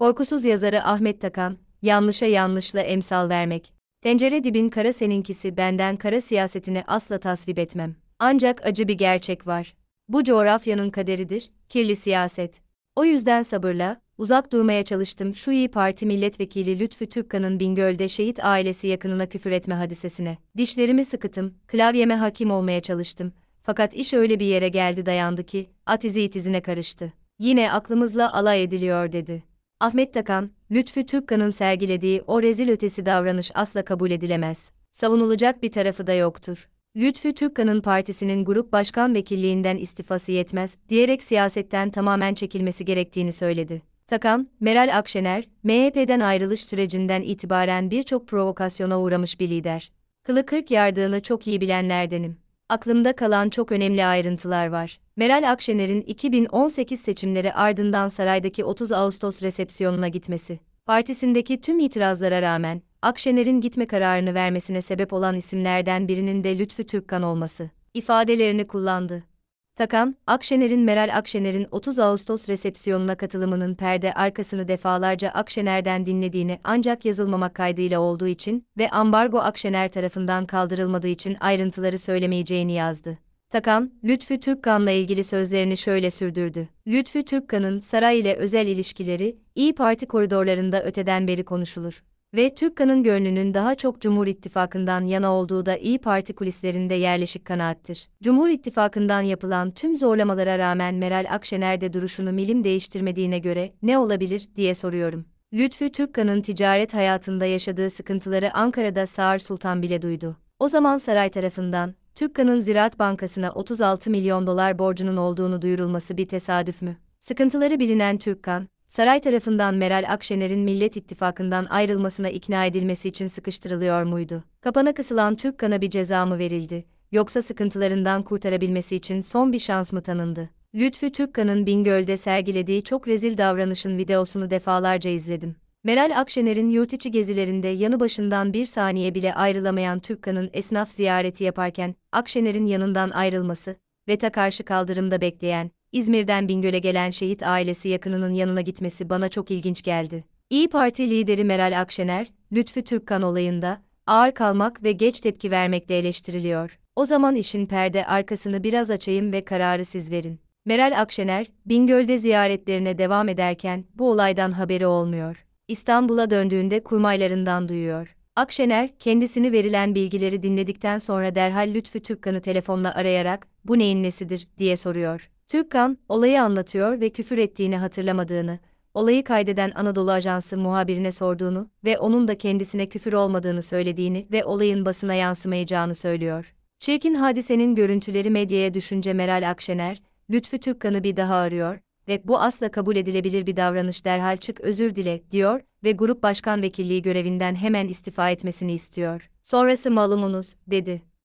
Korkusuz yazarı Ahmet Takan, yanlışa yanlışla emsal vermek. Tencere dibin kara seninkisi benden kara siyasetini asla tasvip etmem. Ancak acı bir gerçek var. Bu coğrafyanın kaderidir, kirli siyaset. O yüzden sabırla, uzak durmaya çalıştım şu İyi Parti milletvekili Lütfü Türkkan'ın Bingöl'de şehit ailesi yakınına küfür etme hadisesine. Dişlerimi sıkıtım, klavyeme hakim olmaya çalıştım. Fakat iş öyle bir yere geldi dayandı ki, at izi itizine karıştı. Yine aklımızla alay ediliyor dedi. Ahmet Takan, Lütfü Türkkan'ın sergilediği o rezil ötesi davranış asla kabul edilemez. Savunulacak bir tarafı da yoktur. Lütfü Türkkan'ın partisinin grup başkan vekilliğinden istifası yetmez diyerek siyasetten tamamen çekilmesi gerektiğini söyledi. Takan, Meral Akşener, MHP'den ayrılış sürecinden itibaren birçok provokasyona uğramış bir lider. Kılı kırk yardığını çok iyi bilenlerdenim aklımda kalan çok önemli ayrıntılar var. Meral Akşener'in 2018 seçimleri ardından saraydaki 30 Ağustos resepsiyonuna gitmesi. Partisindeki tüm itirazlara rağmen Akşener'in gitme kararını vermesine sebep olan isimlerden birinin de Lütfü Türkkan olması ifadelerini kullandı. Takan, Akşener'in Meral Akşener'in 30 Ağustos resepsiyonuna katılımının perde arkasını defalarca Akşener'den dinlediğini ancak yazılmamak kaydıyla olduğu için ve ambargo Akşener tarafından kaldırılmadığı için ayrıntıları söylemeyeceğini yazdı. Takan, Lütfü Türkkan'la ilgili sözlerini şöyle sürdürdü. Lütfü Türkkan'ın saray ile özel ilişkileri, İyi Parti koridorlarında öteden beri konuşulur ve Türkka'nın gönlünün daha çok Cumhur İttifakı'ndan yana olduğu da İyi Parti kulislerinde yerleşik kanaattir. Cumhur İttifakı'ndan yapılan tüm zorlamalara rağmen Meral Akşener'de duruşunu milim değiştirmediğine göre ne olabilir diye soruyorum. Lütfü Türkka'nın ticaret hayatında yaşadığı sıkıntıları Ankara'da Sağır Sultan bile duydu. O zaman saray tarafından Türkka'nın Ziraat Bankası'na 36 milyon dolar borcunun olduğunu duyurulması bir tesadüf mü? Sıkıntıları bilinen Türkkan, saray tarafından Meral Akşener'in Millet İttifakı'ndan ayrılmasına ikna edilmesi için sıkıştırılıyor muydu? Kapana kısılan Türk kana bir ceza mı verildi, yoksa sıkıntılarından kurtarabilmesi için son bir şans mı tanındı? Lütfü Türkkan'ın Bingöl'de sergilediği çok rezil davranışın videosunu defalarca izledim. Meral Akşener'in yurt içi gezilerinde yanı başından bir saniye bile ayrılamayan Türkkan'ın esnaf ziyareti yaparken, Akşener'in yanından ayrılması ve ta karşı kaldırımda bekleyen, İzmir'den Bingöl'e gelen şehit ailesi yakınının yanına gitmesi bana çok ilginç geldi. İyi Parti lideri Meral Akşener, Lütfü Türkkan olayında ağır kalmak ve geç tepki vermekle eleştiriliyor. O zaman işin perde arkasını biraz açayım ve kararı siz verin. Meral Akşener, Bingöl'de ziyaretlerine devam ederken bu olaydan haberi olmuyor. İstanbul'a döndüğünde kurmaylarından duyuyor. Akşener, kendisini verilen bilgileri dinledikten sonra derhal Lütfü Türkkan'ı telefonla arayarak, bu neyin nesidir, diye soruyor. Türkan, olayı anlatıyor ve küfür ettiğini hatırlamadığını, olayı kaydeden Anadolu Ajansı muhabirine sorduğunu ve onun da kendisine küfür olmadığını söylediğini ve olayın basına yansımayacağını söylüyor. Çirkin hadisenin görüntüleri medyaya düşünce Meral Akşener, Lütfü Türkkan'ı bir daha arıyor ve bu asla kabul edilebilir bir davranış derhal çık özür dile diyor ve grup başkan vekilliği görevinden hemen istifa etmesini istiyor. Sonrası malumunuz, dedi.